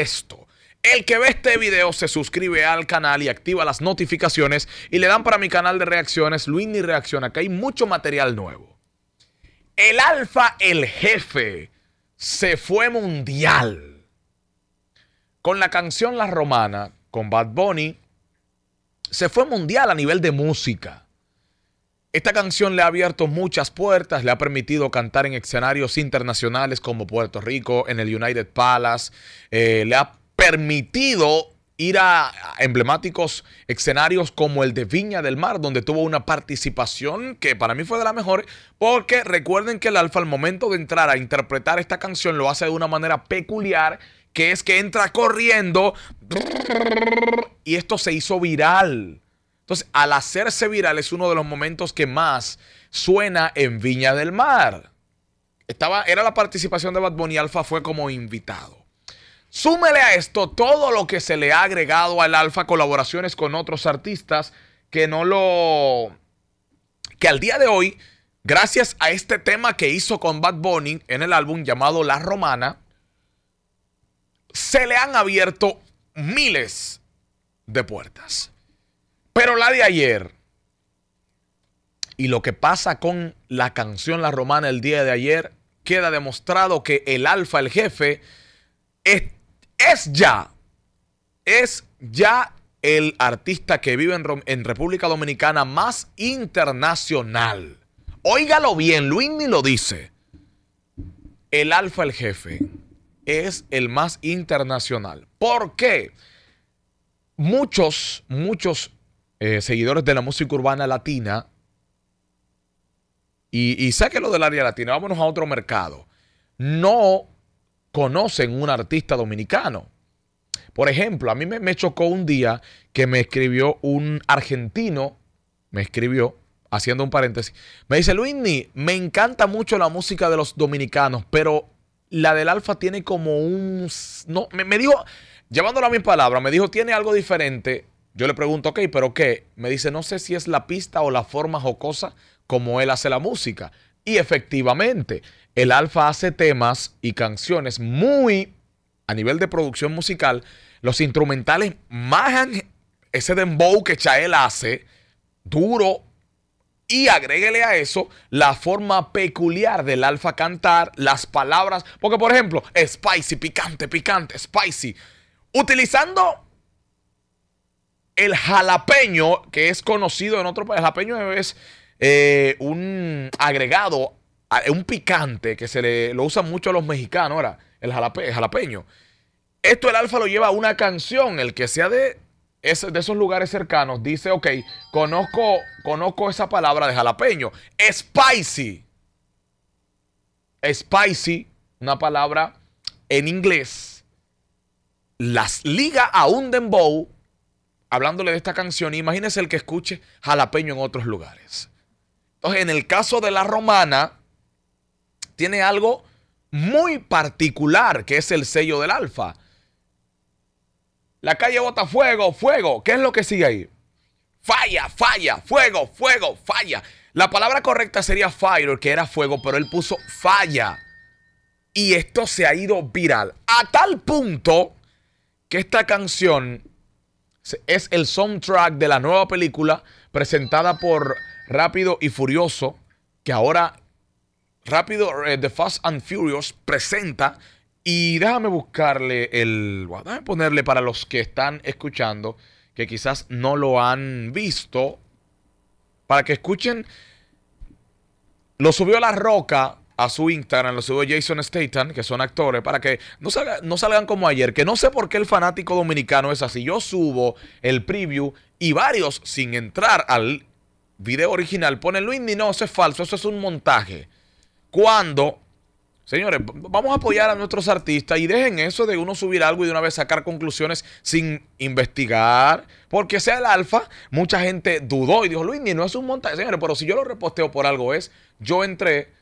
esto. El que ve este video se suscribe al canal y activa las notificaciones y le dan para mi canal de reacciones Luis ni reacciona, que hay mucho material nuevo. El alfa, el jefe, se fue mundial. Con la canción La Romana, con Bad Bunny, se fue mundial a nivel de música. Esta canción le ha abierto muchas puertas, le ha permitido cantar en escenarios internacionales como Puerto Rico, en el United Palace, eh, le ha permitido ir a emblemáticos escenarios como el de Viña del Mar, donde tuvo una participación que para mí fue de la mejor, porque recuerden que el Alfa al momento de entrar a interpretar esta canción lo hace de una manera peculiar, que es que entra corriendo y esto se hizo viral. Entonces, al hacerse viral es uno de los momentos que más suena en Viña del Mar. Estaba, era la participación de Bad Bunny Alfa fue como invitado. Súmele a esto todo lo que se le ha agregado al Alfa, colaboraciones con otros artistas que no lo. que al día de hoy, gracias a este tema que hizo con Bad Bunny en el álbum llamado La Romana, se le han abierto miles de puertas. Pero la de ayer y lo que pasa con la canción La Romana el día de ayer queda demostrado que el alfa, el jefe, es, ya, es ya el artista que vive en, en República Dominicana más internacional. Óigalo bien, Luis ni lo dice. El alfa, el jefe, es el más internacional. ¿Por qué? Muchos, muchos eh, seguidores de la música urbana latina. Y, y lo del área latina, vámonos a otro mercado. No conocen un artista dominicano. Por ejemplo, a mí me, chocó un día que me escribió un argentino, me escribió, haciendo un paréntesis, me dice, Luisni, me encanta mucho la música de los dominicanos, pero la del Alfa tiene como un... No, me, dijo, llevándola a mis palabras, me dijo, tiene algo diferente yo le pregunto, ok, pero ¿qué? Me dice, no sé si es la pista o la forma jocosa como él hace la música. Y efectivamente, el Alfa hace temas y canciones muy, a nivel de producción musical, los instrumentales más ese dembow que Chael hace, duro, y agréguele a eso la forma peculiar del alfa cantar, las palabras. Porque, por ejemplo, spicy, picante, picante, spicy. Utilizando el jalapeño, que es conocido en otro país, el jalapeño es eh, un agregado, un picante que se le, lo usan mucho a los mexicanos, ahora, el, jalapeño. Esto el alfa lo lleva a una canción, el que sea de, de esos lugares cercanos, dice, ok, conozco, conozco esa palabra de jalapeño, spicy. Spicy, una palabra en inglés, las liga a un dembow hablándole de esta canción, imagínese el que escuche jalapeño en otros lugares. Entonces, en el caso de la romana, tiene algo muy particular que es el sello del alfa. La calle bota fuego, fuego. ¿Qué es lo que sigue ahí? Falla, falla, fuego, fuego, falla. La palabra correcta sería fire, que era fuego, pero él puso falla. Y esto se ha ido viral. A tal punto que esta canción es el soundtrack de la nueva película presentada por Rápido y Furioso, que ahora Rápido eh, The Fast and Furious presenta y déjame buscarle el, déjame ponerle para los que están escuchando que quizás no lo han visto para que escuchen lo subió a la roca a su Instagram, lo subo Jason Statham, que son actores, para que no, no salgan como ayer, que no sé por qué el fanático dominicano es así. Yo subo el preview y varios, sin entrar al video original, ponen Luis no, eso es falso, eso es un montaje. Cuando, señores, vamos a apoyar a nuestros artistas y dejen eso de uno subir algo y de una vez sacar conclusiones sin investigar, porque sea el alfa, mucha gente dudó y dijo, Luis no es un montaje, señores, pero si yo lo reposteo por algo es, yo entré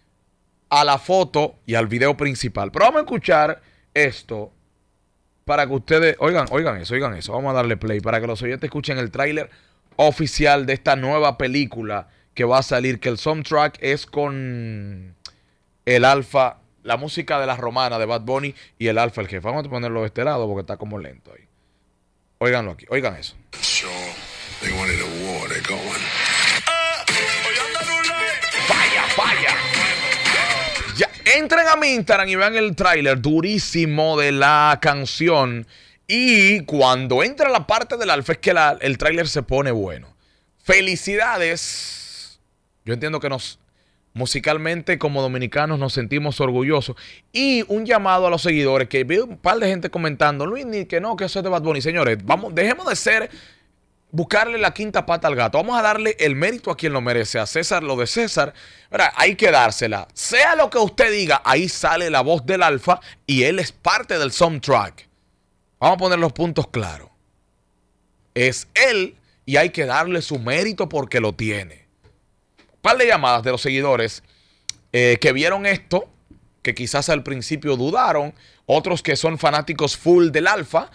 a la foto y al video principal. Pero vamos a escuchar esto para que ustedes, oigan, oigan eso, oigan eso, vamos a darle play para que los oyentes escuchen el tráiler oficial de esta nueva película que va a salir, que el soundtrack es con el alfa, la música de la romana de Bad Bunny y el alfa el jefe. Vamos a ponerlo de este lado porque está como lento ahí. Oiganlo aquí, oigan eso. Entren a mi Instagram y vean el tráiler durísimo de la canción. Y cuando entra la parte del alfa es que el tráiler se pone bueno. Felicidades. Yo entiendo que nos musicalmente como dominicanos nos sentimos orgullosos. Y un llamado a los seguidores que vi un par de gente comentando, Luis, ni que no, que eso es de Bad Bunny. Señores, vamos, dejemos de ser buscarle la quinta pata al gato. Vamos a darle el mérito a quien lo merece. A César lo de César. Hay que dársela. Sea lo que usted diga, ahí sale la voz del alfa y él es parte del soundtrack. Vamos a poner los puntos claros. Es él y hay que darle su mérito porque lo tiene. Un par de llamadas de los seguidores eh, que vieron esto, que quizás al principio dudaron. Otros que son fanáticos full del alfa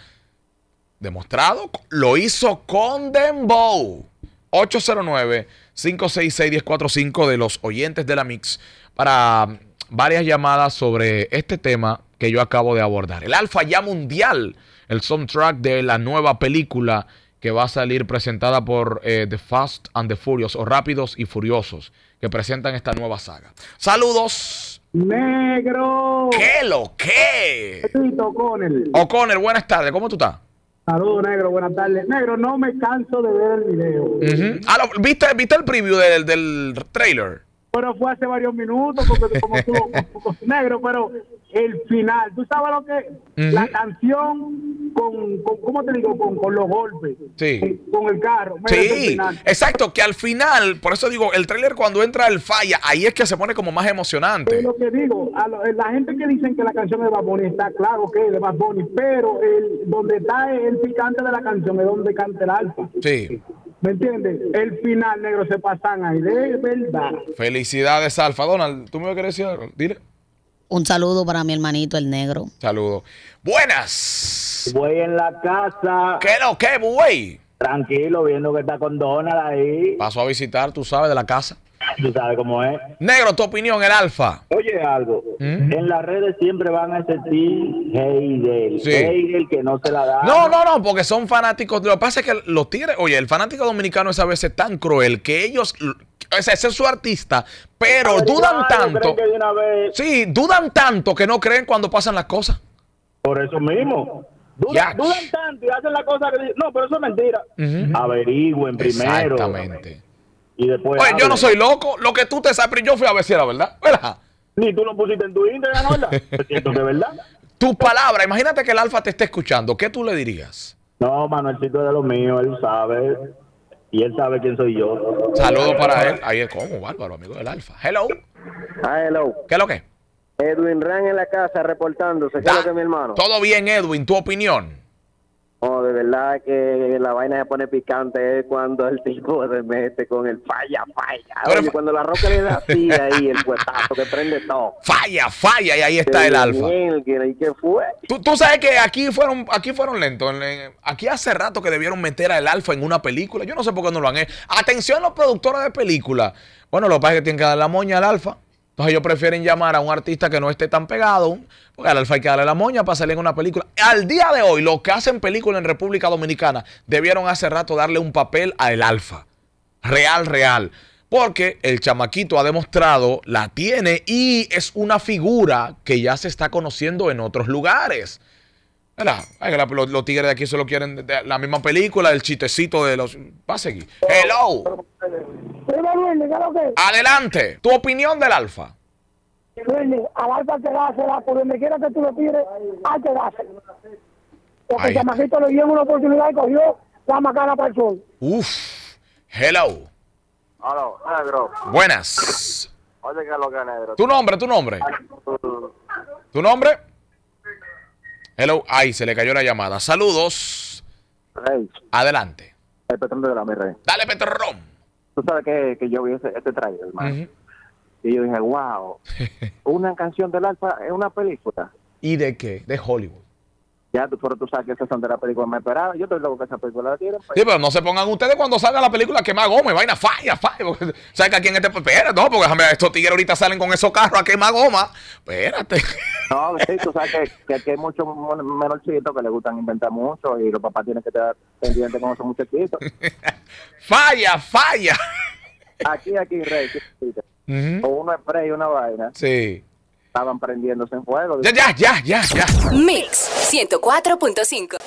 demostrado, lo hizo con Dembow. 809-566-1045 de los oyentes de la Mix para um, varias llamadas sobre este tema que yo acabo de abordar. El Alfa Ya Mundial, el soundtrack de la nueva película que va a salir presentada por eh, The Fast and the Furious o Rápidos y Furiosos, que presentan esta nueva saga. Saludos. Negro. ¿Qué lo que? O'Connor. buenas tardes. ¿Cómo tú estás? Saludos, negro, buenas tardes. Negro, no me canso de ver el video. Ah, ¿viste, ¿Viste el preview del, del trailer? pero fue hace varios minutos, porque como negro, pero el final, tú sabes lo que la canción con, con, ¿cómo te digo? Con, los golpes, eh, con el carro. Sí, exacto, que al final, por eso digo, el tráiler cuando entra el falla, ahí es que se pone como más emocionante. lo que digo, eh, la gente que dicen que la canción de Bad Bunny está claro que es de Bad Bunny, pero el, donde está el picante de la canción es donde canta el alfa. Sí. Eh, ¿Me entiendes? El final, negro, se pasan ahí, de verdad. Felicidades, Alfa. Donald, ¿tú me quieres decir Dile. Un saludo para mi hermanito, el negro. Saludo. Buenas. Voy en la casa. ¿Qué lo que, güey? Tranquilo, viendo que está con Donald ahí. Paso a visitar, tú sabes, de la casa. Tú sabes cómo es. Negro, tu opinión, el alfa. Oye, algo. ¿Mm? En las redes siempre van a existir Heidel. Sí. Heidel que no se la da. No, no, no, porque son fanáticos. Lo que pasa es que los tigres. Oye, el fanático dominicano es a veces tan cruel que ellos. ese es su artista, pero dudan tanto. Sí, dudan tanto que no creen cuando pasan las cosas. Por eso mismo. Dudan, tanto y hacen la cosa que dicen, no, pero eso es mentira. Averigüen primero. Exactamente. Y Oye, yo no soy loco. Lo que tú te sabes, pero yo fui a ver si era verdad. ¿Verdad? Ni tú lo pusiste en tu Instagram, ¿verdad? Te siento verdad. Tus palabras, imagínate que el Alfa te esté escuchando. ¿Qué tú le dirías? No, Manuelcito es de lo mío, él sabe. Y él sabe quién soy yo. Saludos para él. Ahí es como, bárbaro, amigo del Alfa. Hello. Ah, hello. ¿Qué es lo que? Edwin Ran en la casa reportándose. ¿Qué es lo que mi hermano? Todo bien, Edwin. ¿Tu opinión? oh, de verdad que la vaina se pone picante es eh, cuando el tipo se mete con el falla, falla. cuando la roca le da así ahí, el puetazo que prende todo. Falla, falla, y ahí está el alfa. ¿Y qué fue? ¿Tú, sabes que aquí fueron, aquí fueron lentos. Aquí hace rato que debieron meter al alfa en una película. Yo no sé por qué no lo han hecho. Atención los productores de películas. Bueno, lo padres que tienen que dar la moña al alfa. Entonces ellos prefieren llamar a un artista que no esté tan pegado, porque al alfa hay que darle la moña para salir en una película. Al día de hoy, los que hacen película en República Dominicana debieron hace rato darle un papel al alfa. Real, real. Porque el chamaquito ha demostrado, la tiene y es una figura que ya se está conociendo en otros lugares. Los, tigres de aquí solo quieren la misma película, el chistecito de los... Va a seguir. Hello. Dime, Luis, ¿qué lo que? Adelante, tu opinión del Alfa. Luis, al Alfa te da, se da, por donde quiera que tú lo tires, al te da. Porque el chamacito le dio una oportunidad y cogió la macana para el sol. Uf, hello. Hello, negro. Buenas. Oye, ¿qué lo que negro? Tu nombre, tu nombre. ¿Tu nombre? Hello, ay, se le cayó la llamada. Saludos. Adelante. El petrón de la MR. Dale, Petrón tú sabes que, que yo vi ese, este trailer, hermano. Y yo dije, wow, una canción del Alfa es una película. ¿Y de qué? De Hollywood. Ya, tú, pero tú sabes que esa es de la película más esperada. Yo estoy loco que esa película la tiren. Pues. Sí, pero no se pongan ustedes cuando salga la película quemar goma y vaina, falla, falla. Porque, ¿Sabes que aquí en este. Espérate, no, porque estos tigres ahorita salen con esos carros a quemar goma. Espérate. No, sí, tú sabes que, que aquí hay muchos menorcitos que les gustan inventar mucho y los papás tienen que estar pendientes con esos muchachitos. falla, falla. Aquí, aquí, Rey. O uno spray y una vaina. Sí estaban prendiéndose en fuego. Ya, ya, ya, ya, ya. Mix 104.5